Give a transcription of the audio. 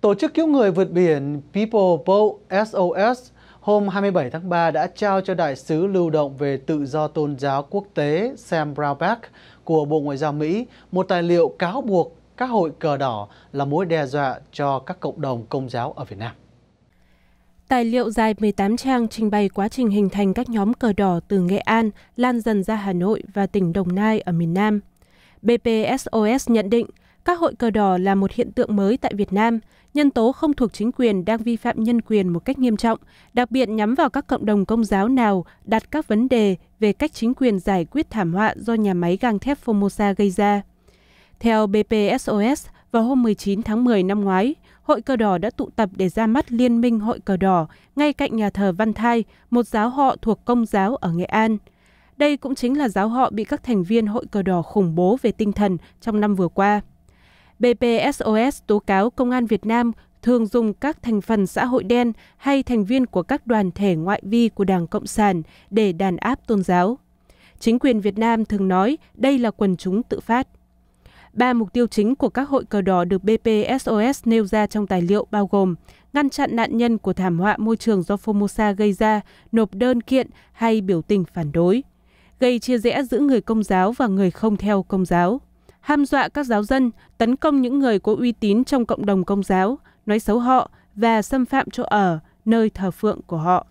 Tổ chức cứu người vượt biển People Boat SOS hôm 27 tháng 3 đã trao cho Đại sứ lưu động về tự do tôn giáo quốc tế Sam Brownback của Bộ Ngoại giao Mỹ một tài liệu cáo buộc các hội cờ đỏ là mối đe dọa cho các cộng đồng công giáo ở Việt Nam. Tài liệu dài 18 trang trình bày quá trình hình thành các nhóm cờ đỏ từ Nghệ An lan dần ra Hà Nội và tỉnh Đồng Nai ở miền Nam. BPSOS nhận định các hội cờ đỏ là một hiện tượng mới tại Việt Nam, nhân tố không thuộc chính quyền đang vi phạm nhân quyền một cách nghiêm trọng, đặc biệt nhắm vào các cộng đồng công giáo nào đặt các vấn đề về cách chính quyền giải quyết thảm họa do nhà máy gang thép Formosa gây ra. Theo BPSOS, vào hôm 19 tháng 10 năm ngoái, Hội Cờ Đỏ đã tụ tập để ra mắt Liên minh Hội Cờ Đỏ ngay cạnh nhà thờ Văn Thai, một giáo họ thuộc Công giáo ở Nghệ An. Đây cũng chính là giáo họ bị các thành viên Hội Cờ Đỏ khủng bố về tinh thần trong năm vừa qua. BPSOS tố cáo Công an Việt Nam thường dùng các thành phần xã hội đen hay thành viên của các đoàn thể ngoại vi của Đảng Cộng sản để đàn áp tôn giáo. Chính quyền Việt Nam thường nói đây là quần chúng tự phát. Ba mục tiêu chính của các hội cờ đỏ được BPSOS nêu ra trong tài liệu bao gồm ngăn chặn nạn nhân của thảm họa môi trường do Formosa gây ra, nộp đơn kiện hay biểu tình phản đối, gây chia rẽ giữa người công giáo và người không theo công giáo ham dọa các giáo dân, tấn công những người có uy tín trong cộng đồng công giáo, nói xấu họ và xâm phạm chỗ ở, nơi thờ phượng của họ.